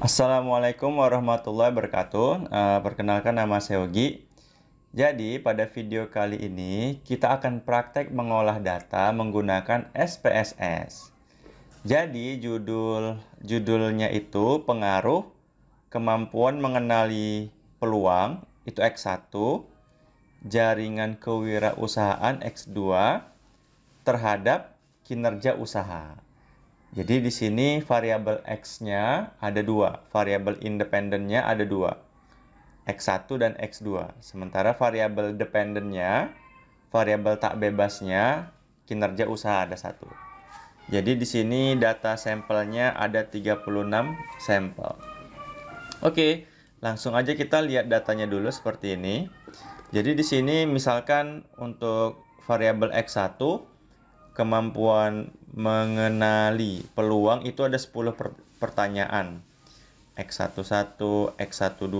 Assalamualaikum warahmatullahi wabarakatuh. Uh, perkenalkan nama saya Ogi. Jadi, pada video kali ini kita akan praktek mengolah data menggunakan SPSS. Jadi, judul judulnya itu pengaruh kemampuan mengenali peluang itu X1, jaringan kewirausahaan X2 terhadap kinerja usaha. Jadi di sini variabel x-nya ada dua, variabel independennya ada dua, x1 dan x2. Sementara variabel dependennya, variabel tak bebasnya, kinerja usaha ada satu. Jadi di sini data sampelnya ada 36 sampel. Oke, langsung aja kita lihat datanya dulu seperti ini. Jadi di sini misalkan untuk variabel x1 kemampuan mengenali peluang itu ada 10 per pertanyaan. X11, X12,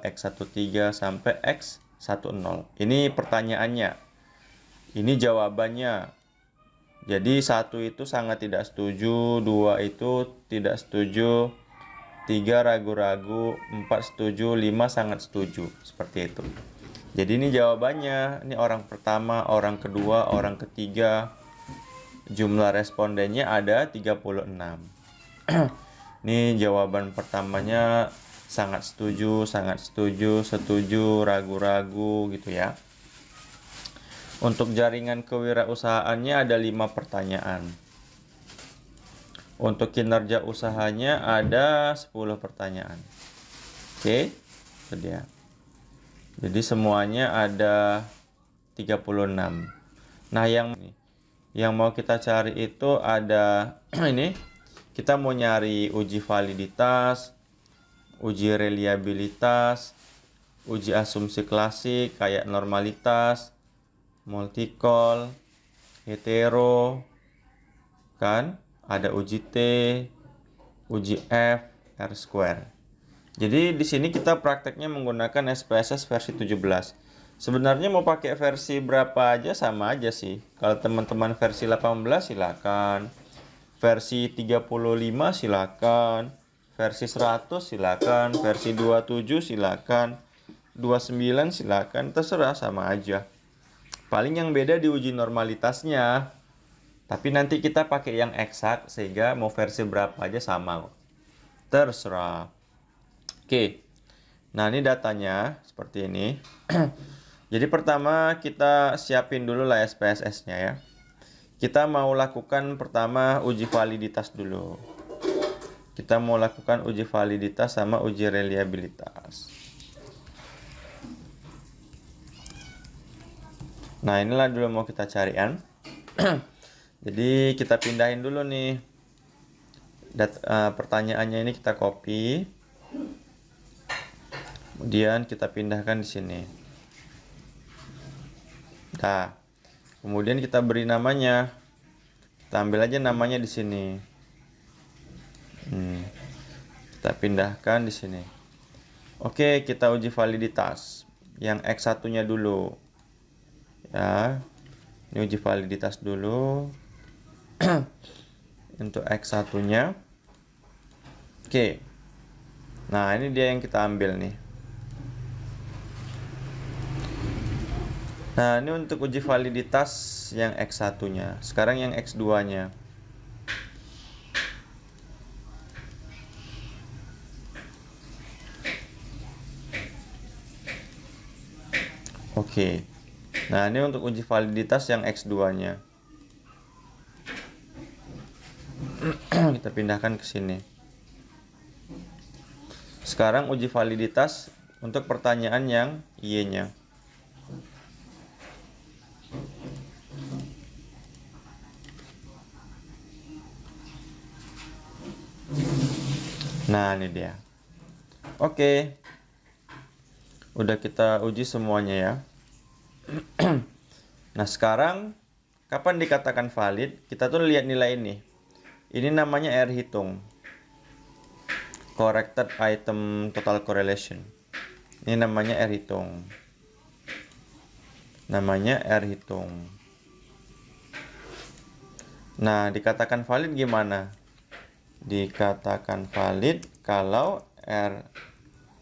X13 sampai X10. Ini pertanyaannya. Ini jawabannya. Jadi satu itu sangat tidak setuju, dua itu tidak setuju, tiga ragu-ragu, empat setuju, lima sangat setuju. Seperti itu. Jadi ini jawabannya. Ini orang pertama, orang kedua, orang ketiga, jumlah respondennya ada 36 ini jawaban pertamanya sangat setuju sangat setuju setuju ragu-ragu gitu ya untuk jaringan kewirausahaannya ada lima pertanyaan untuk kinerja usahanya ada 10 pertanyaan oke itu dia jadi semuanya ada 36 nah yang ini yang mau kita cari itu ada ini kita mau nyari uji validitas uji reliabilitas uji asumsi klasik kayak normalitas multicol hetero kan ada uji T uji F R square jadi di sini kita prakteknya menggunakan SPSS versi 17 Sebenarnya mau pakai versi berapa aja sama aja sih. Kalau teman-teman versi 18 silakan. Versi 35 silakan. Versi 100 silakan. Versi 27 silakan. 29 silakan. Terserah sama aja. Paling yang beda di uji normalitasnya. Tapi nanti kita pakai yang eksak sehingga mau versi berapa aja sama. Terserah. Oke. Nah, ini datanya seperti ini. Jadi pertama kita siapin dulu lah SPSS-nya ya. Kita mau lakukan pertama uji validitas dulu. Kita mau lakukan uji validitas sama uji reliabilitas. Nah inilah dulu mau kita carian. Jadi kita pindahin dulu nih. Dat, uh, pertanyaannya ini kita copy. Kemudian kita pindahkan di sini. Nah, kemudian kita beri namanya. Kita ambil aja namanya di sini. Hmm. Kita pindahkan di sini. Oke, kita uji validitas. Yang X1-nya dulu. Ya. Ini uji validitas dulu. Untuk X1-nya. Oke. Nah, ini dia yang kita ambil nih. Nah, ini untuk uji validitas yang X1-nya. Sekarang yang X2-nya. Oke. Nah, ini untuk uji validitas yang X2-nya. Kita pindahkan ke sini. Sekarang uji validitas untuk pertanyaan yang Y-nya. Nah, ini dia. Oke. Udah kita uji semuanya ya. nah, sekarang kapan dikatakan valid? Kita tuh lihat nilai ini. Ini namanya R hitung. Corrected item total correlation. Ini namanya R hitung. Namanya R hitung. Nah, dikatakan valid gimana? dikatakan valid kalau R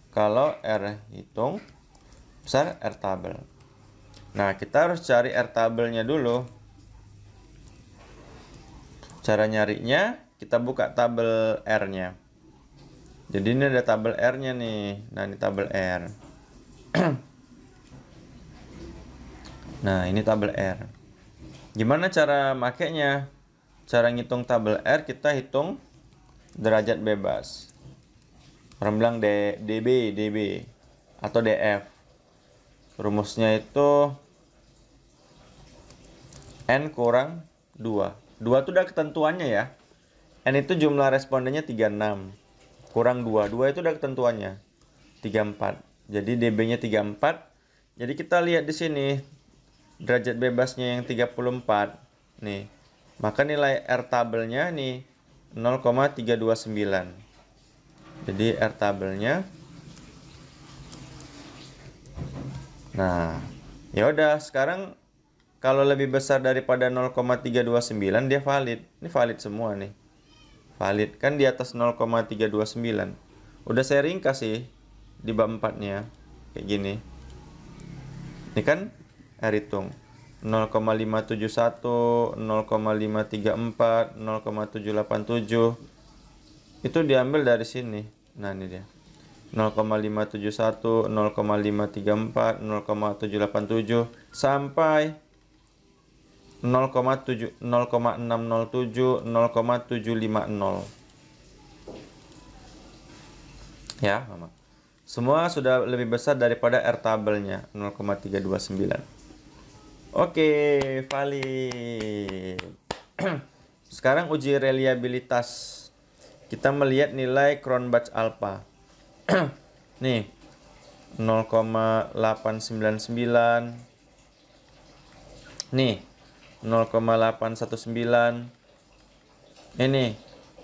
kalau R hitung besar R tabel. Nah, kita harus cari R tabelnya dulu. Cara nyarinya, kita buka tabel R-nya. Jadi ini ada tabel R-nya nih. Nah, ini tabel R. nah, ini tabel R. Gimana cara makainya? Cara ngitung tabel R, kita hitung derajat bebas. Orang bilang D, DB, DB atau DF. Rumusnya itu N kurang 2. 2 itu udah ketentuannya ya. N itu jumlah respondennya 36. Kurang 2. 2 itu udah ketentuannya. 34. Jadi DB-nya 34. Jadi kita lihat di sini derajat bebasnya yang 34. Nih. Maka nilai R tabelnya nih 0,329 jadi R tabelnya nah ya udah sekarang kalau lebih besar daripada 0,329 dia valid ini valid semua nih valid kan di atas 0,329 udah saya ringkas sih di bab 4 nya kayak gini ini kan R hitung 0,571, 0,534, 0,787 itu diambil dari sini. Nah, ini dia. 0,571, 0,534, 0,787 sampai 0,607, 0,750. Ya, Mama. Semua sudah lebih besar daripada R tabelnya 0,329. Oke, valid. Sekarang uji reliabilitas. Kita melihat nilai Cronbach alpha. Nih, 0,899. Nih, 0,819. Ini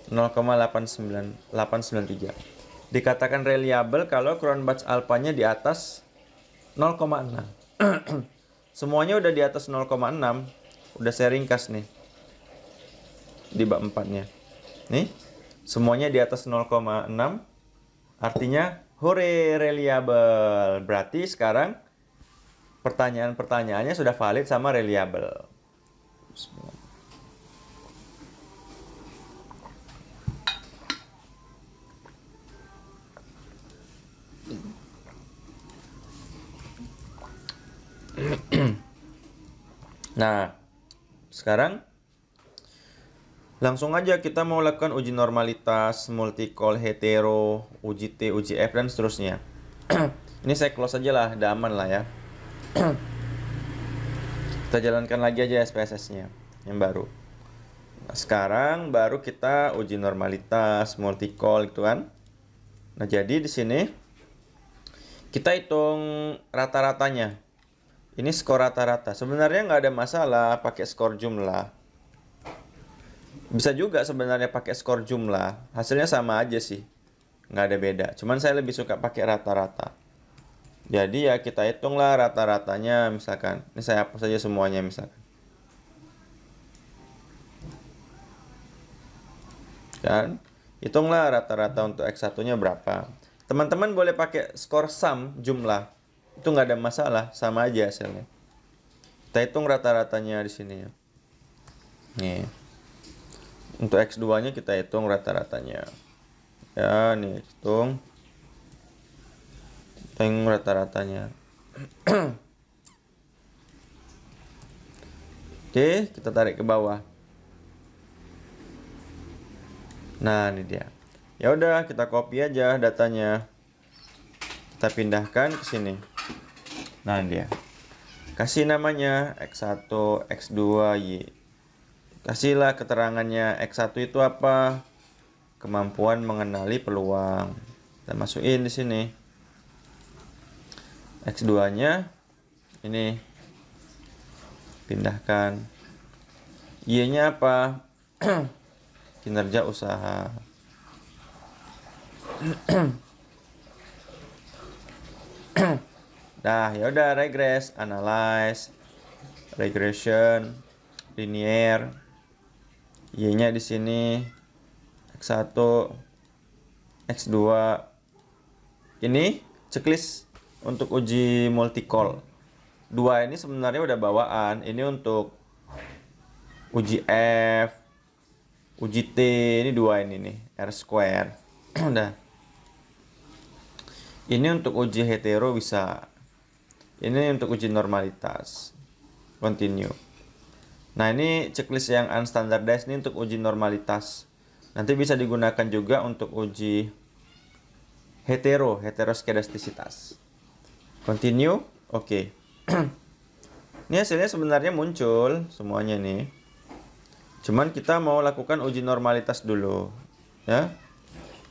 0,89893. Dikatakan reliable kalau Cronbach nya di atas 0,6. Semuanya udah di atas 0,6. Udah saya ringkas nih. Di bab 4-nya. Nih, semuanya di atas 0,6. Artinya, hore reliable. Berarti sekarang pertanyaan-pertanyaannya sudah valid sama reliable. Bismillah. nah, sekarang langsung aja kita mau lakukan uji normalitas, call hetero, uji T, uji F, dan seterusnya. Ini saya close aja lah, udah aman lah ya. kita jalankan lagi aja SPSS-nya yang baru. Nah, sekarang baru kita uji normalitas, call gitu kan. Nah, jadi di sini kita hitung rata-ratanya. Ini skor rata-rata. Sebenarnya nggak ada masalah pakai skor jumlah. Bisa juga sebenarnya pakai skor jumlah. Hasilnya sama aja sih. Nggak ada beda. Cuman saya lebih suka pakai rata-rata. Jadi ya kita hitunglah rata-ratanya misalkan. Ini saya hapus saja semuanya misalkan. Kan? Hitunglah rata-rata untuk X1-nya berapa. Teman-teman boleh pakai skor sum jumlah itu nggak ada masalah sama aja hasilnya kita hitung rata-ratanya di sini ya nih untuk x2 nya kita hitung rata-ratanya ya nih hitung hitung rata-ratanya oke kita tarik ke bawah nah ini dia ya udah kita copy aja datanya kita pindahkan ke sini Nah dia. Kasih namanya X1, X2, Y. Kasihlah keterangannya X1 itu apa? Kemampuan mengenali peluang. Kita masukin di sini. X2-nya ini pindahkan. Y-nya apa? Kinerja usaha. Nah, yaudah udah regress, analyze, regression, linear. Y-nya di sini X1, X2. Ini checklist untuk uji multicall. Dua ini sebenarnya udah bawaan, ini untuk uji F, uji T, ini dua ini nih, R square. udah. Ini untuk uji hetero bisa ini untuk uji normalitas. Continue. Nah, ini checklist yang unstandardized ini untuk uji normalitas. Nanti bisa digunakan juga untuk uji hetero, heteroskedastisitas. Continue. Oke. Okay. ini hasilnya sebenarnya muncul semuanya nih. Cuman kita mau lakukan uji normalitas dulu. Ya.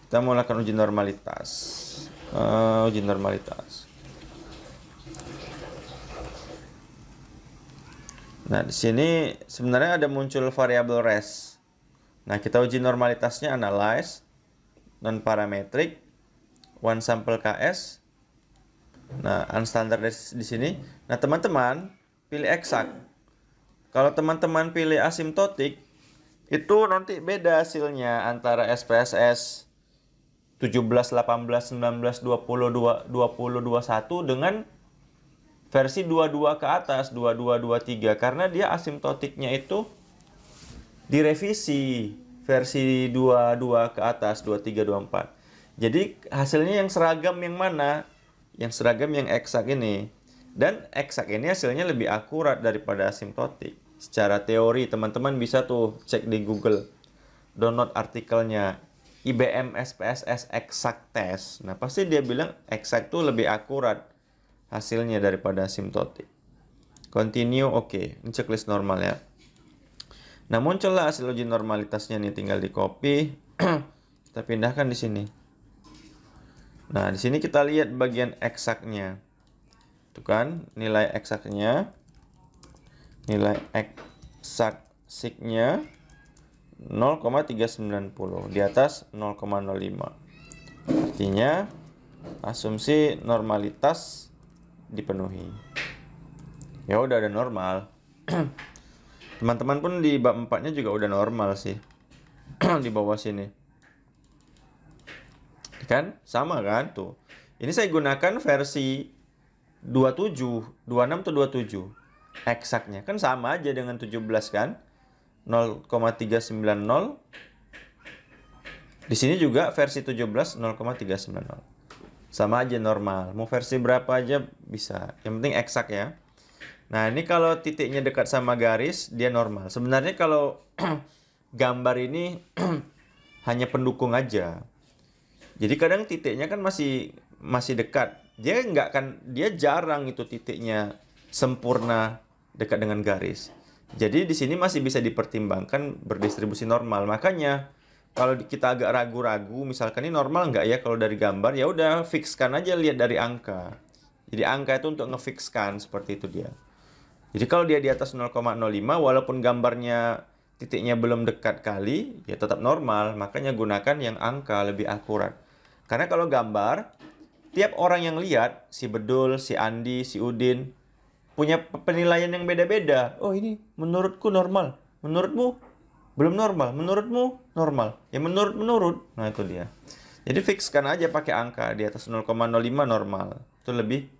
Kita mau lakukan uji normalitas. Uh, uji normalitas. Nah, di sini sebenarnya ada muncul variabel res. Nah, kita uji normalitasnya analyze non parametric one sample KS. Nah, unstandard di sini. Nah, teman-teman pilih eksak. Kalau teman-teman pilih asimptotik, itu nanti beda hasilnya antara SPSS 17, 18, 19, 20, 20, 21 dengan versi 22 ke atas 2223 karena dia asimptotiknya itu direvisi versi 22 ke atas 2324 jadi hasilnya yang seragam yang mana yang seragam yang eksak ini dan eksak ini hasilnya lebih akurat daripada asimptotik secara teori teman-teman bisa tuh cek di Google download artikelnya IBM SPSS exact test nah pasti dia bilang exact tuh lebih akurat hasilnya daripada asimptotik. Continue, oke. Okay. Ini checklist normal ya. Nah, muncullah hasil uji normalitasnya nih. Tinggal di copy. kita pindahkan di sini. Nah, di sini kita lihat bagian eksaknya. Itu kan, nilai eksaknya. Nilai eksak signya 0,390. Di atas 0,05. Artinya, asumsi normalitas dipenuhi. Ya udah ada normal. Teman-teman pun di bab 4 juga udah normal sih. di bawah sini. Kan? Sama kan tuh. Ini saya gunakan versi 27, 26 atau 27 eksaknya. Kan sama aja dengan 17 kan? 0,390. Di sini juga versi 17 0,390 sama aja normal mau versi berapa aja bisa yang penting eksak ya nah ini kalau titiknya dekat sama garis dia normal sebenarnya kalau gambar ini hanya pendukung aja jadi kadang titiknya kan masih masih dekat dia nggak kan dia jarang itu titiknya sempurna dekat dengan garis jadi di sini masih bisa dipertimbangkan berdistribusi normal makanya kalau kita agak ragu-ragu misalkan ini normal nggak ya kalau dari gambar ya udah fixkan aja lihat dari angka jadi angka itu untuk ngefixkan seperti itu dia jadi kalau dia di atas 0,05 walaupun gambarnya titiknya belum dekat kali ya tetap normal makanya gunakan yang angka lebih akurat karena kalau gambar tiap orang yang lihat si Bedul, si Andi, si Udin punya penilaian yang beda-beda. Oh ini menurutku normal, menurutmu belum normal. Menurutmu normal. Ya menurut-menurut. Nah itu dia. Jadi fixkan aja pakai angka di atas 0,05 normal. Itu lebih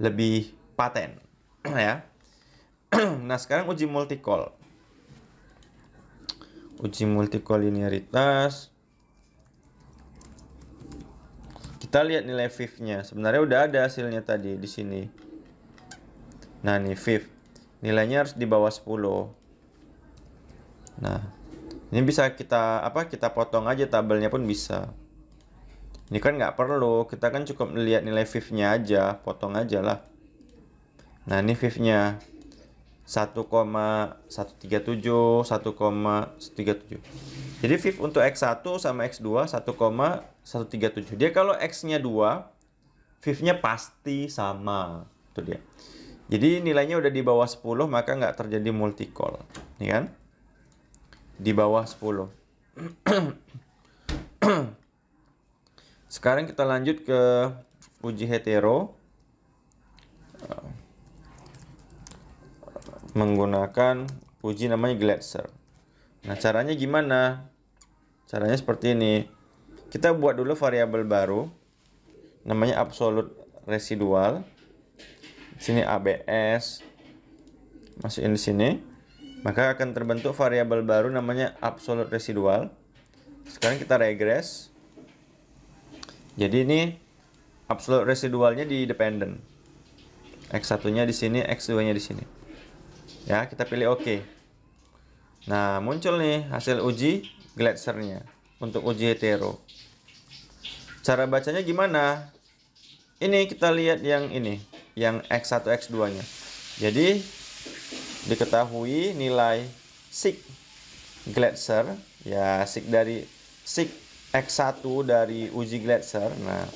lebih paten ya. nah, sekarang uji multicall. Uji multicall linearitas. Kita lihat nilai fifth-nya. Sebenarnya udah ada hasilnya tadi di sini. Nah, nih fifth. Nilainya harus di bawah 10. Nah, ini bisa kita apa kita potong aja tabelnya pun bisa. Ini kan nggak perlu, kita kan cukup lihat nilai fifnya aja, potong aja lah. Nah, ini fifnya nya 1,137, 1,137. Jadi fifth untuk X1 sama X2 1,137. Dia kalau X-nya 2, fifnya pasti sama. tuh dia. Jadi nilainya udah di bawah 10, maka nggak terjadi multicall. Ini kan? di bawah 10. Sekarang kita lanjut ke uji hetero menggunakan uji namanya Glatzer. Nah, caranya gimana? Caranya seperti ini. Kita buat dulu variabel baru namanya absolute residual. Sini ABS masukin di sini maka akan terbentuk variabel baru namanya absolute residual. Sekarang kita regress. Jadi ini absolute residualnya di dependent. X1-nya di sini, X2-nya di sini. Ya, kita pilih OK. Nah, muncul nih hasil uji gletsernya untuk uji hetero. Cara bacanya gimana? Ini kita lihat yang ini, yang X1, X2-nya. Jadi, diketahui nilai sig Gletser ya sig dari sig X1 dari uji Gletser nah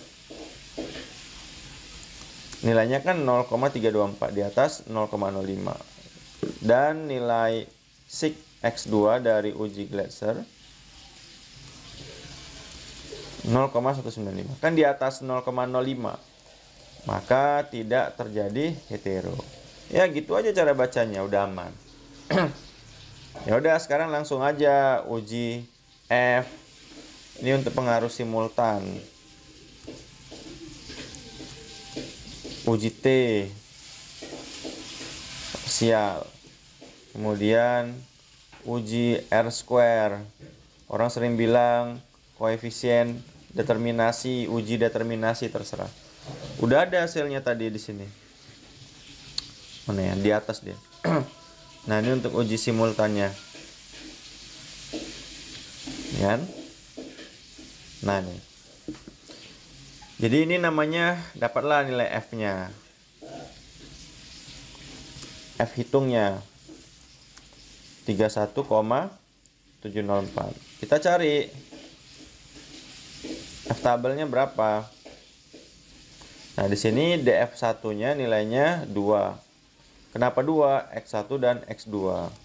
nilainya kan 0,324 di atas 0,05 dan nilai sig X2 dari uji Gletser 0,195 kan di atas 0,05 maka tidak terjadi hetero Ya gitu aja cara bacanya, udah aman. ya udah sekarang langsung aja uji F. Ini untuk pengaruh simultan. Uji T. Sial. Kemudian uji R square. Orang sering bilang koefisien determinasi, uji determinasi terserah. Udah ada hasilnya tadi di sini mana ya di atas dia nah ini untuk uji simultannya ya kan nah ini jadi ini namanya dapatlah nilai F nya F hitungnya 31,704 kita cari F tabelnya berapa nah di sini df satunya nilainya 2 Kenapa 2? X1 dan X2.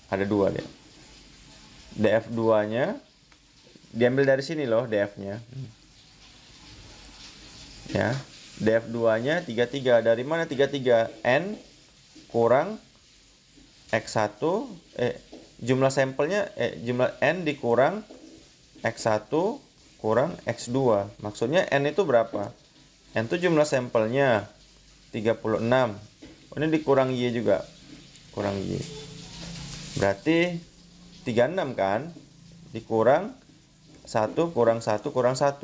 Ada 2 dia. DF2-nya diambil dari sini loh DF-nya. Ya. DF2-nya 33. Dari mana 33? N kurang X1 eh jumlah sampelnya eh jumlah N dikurang X1 kurang X2. Maksudnya N itu berapa? N itu jumlah sampelnya 36 oh, ini dikurang Y juga kurang Y berarti 36 kan dikurang 1 kurang 1 kurang 1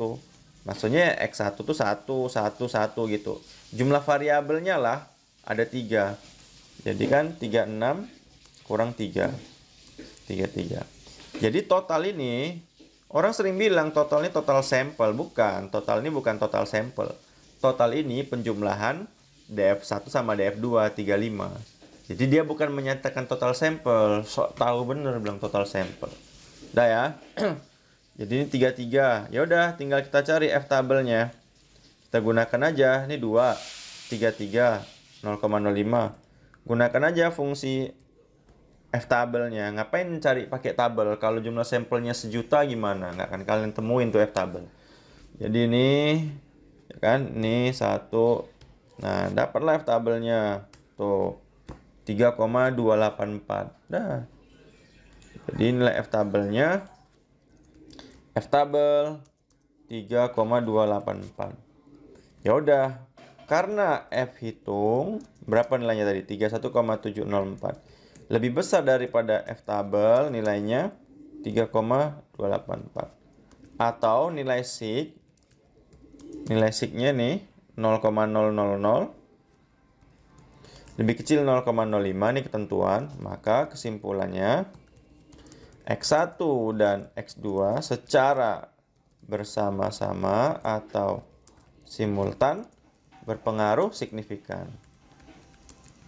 maksudnya X1 itu 1 1 1 gitu jumlah variabelnya lah ada 3 jadi kan 36 kurang 3 33 jadi total ini orang sering bilang total ini total sampel bukan total ini bukan total sampel total ini penjumlahan DF1 sama DF2 35. Jadi dia bukan menyatakan total sampel, sok tahu bener bilang total sampel. Udah ya. Jadi ini 33. Ya udah tinggal kita cari F tabelnya. Kita gunakan aja ini 2 33 0,05. Gunakan aja fungsi F tabelnya. Ngapain cari pakai tabel kalau jumlah sampelnya sejuta gimana? Nggak akan kalian temuin tuh F tabel. Jadi ini ya kan ini satu Nah, dapatlah tabelnya. Tuh. 3,284. Nah. Jadi nilai F tabelnya F tabel 3,284. Ya udah, karena F hitung berapa nilainya tadi? 31,704. Lebih besar daripada F tabel nilainya 3,284. Atau nilai sig nilai signya nih 0,000 lebih kecil 0,05 ini ketentuan maka kesimpulannya X1 dan X2 secara bersama-sama atau simultan berpengaruh signifikan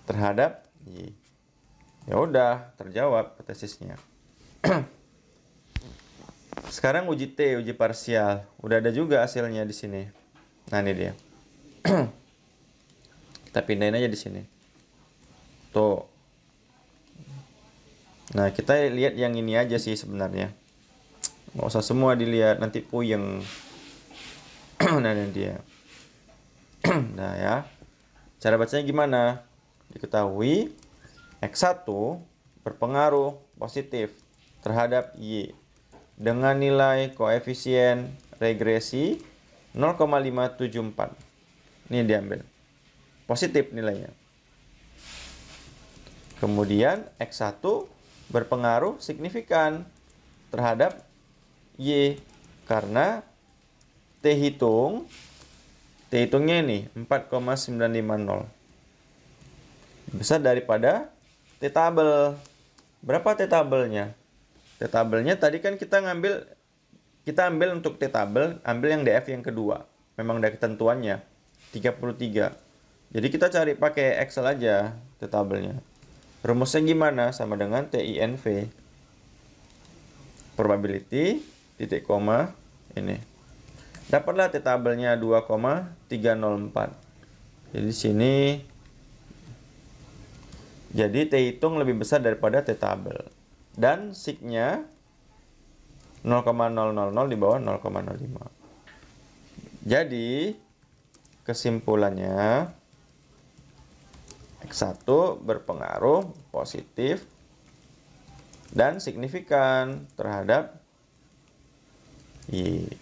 terhadap Y. Ya udah, terjawab tesisnya. Sekarang uji T, uji parsial. Udah ada juga hasilnya di sini. Nah, ini dia. kita pindahin aja di sini tuh nah kita lihat yang ini aja sih sebenarnya nggak usah semua dilihat nanti puyeng nah ini dia nah ya cara bacanya gimana diketahui X1 berpengaruh positif terhadap Y dengan nilai koefisien regresi 0,574 ini diambil. Positif nilainya. Kemudian X1 berpengaruh signifikan terhadap Y karena T hitung T hitungnya ini 4,950 besar daripada T tabel. Berapa T tabelnya? T tabelnya tadi kan kita ngambil kita ambil untuk T tabel, ambil yang DF yang kedua. Memang dari ketentuannya. 33. Jadi kita cari pakai Excel aja ke tabelnya. Rumusnya gimana? Sama dengan TINV. Probability, titik koma, ini. Dapatlah T tabelnya 2,304. Jadi sini jadi T hitung lebih besar daripada T tabel. Dan signya 0,000 di bawah 0,05. Jadi Kesimpulannya, X1 berpengaruh positif dan signifikan terhadap Y.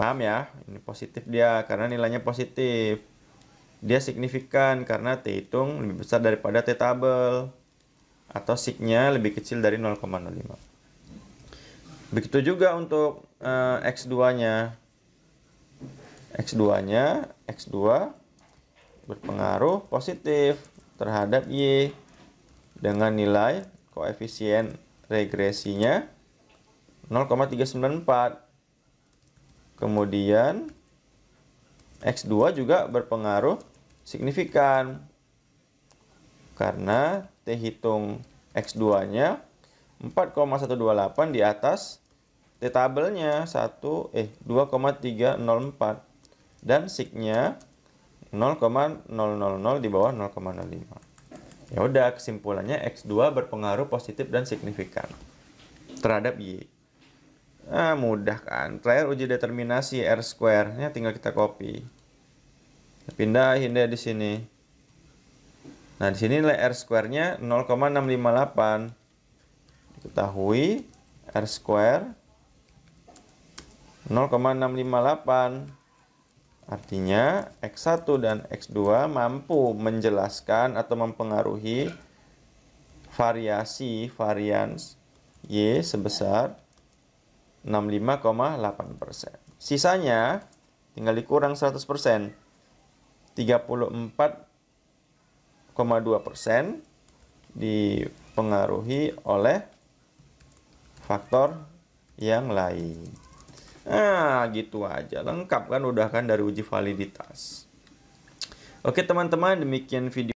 Paham ya? Ini positif dia karena nilainya positif. Dia signifikan karena T hitung lebih besar daripada T tabel atau signya lebih kecil dari 0,05. Begitu juga untuk uh, eh, X2-nya. X2-nya, X2 berpengaruh positif terhadap Y dengan nilai koefisien regresinya 0,394. Kemudian X2 juga berpengaruh signifikan karena T hitung X2-nya 4,128 di atas T tabelnya 1 eh 2,304 dan signya 0,000 di bawah 0,05. Ya udah, kesimpulannya X2 berpengaruh positif dan signifikan terhadap Y. Nah, mudah kan. Terakhir uji determinasi R square-nya tinggal kita copy. Pindahin deh di sini. Nah, di sini nilai R square-nya 0,658. Diketahui R square 0,658 Artinya X1 dan X2 mampu menjelaskan atau mempengaruhi variasi varians Y sebesar 65,8%. Sisanya tinggal dikurang 100%. 34,2% dipengaruhi oleh faktor yang lain. Nah, gitu aja. Lengkap kan udah kan dari uji validitas. Oke teman-teman, demikian video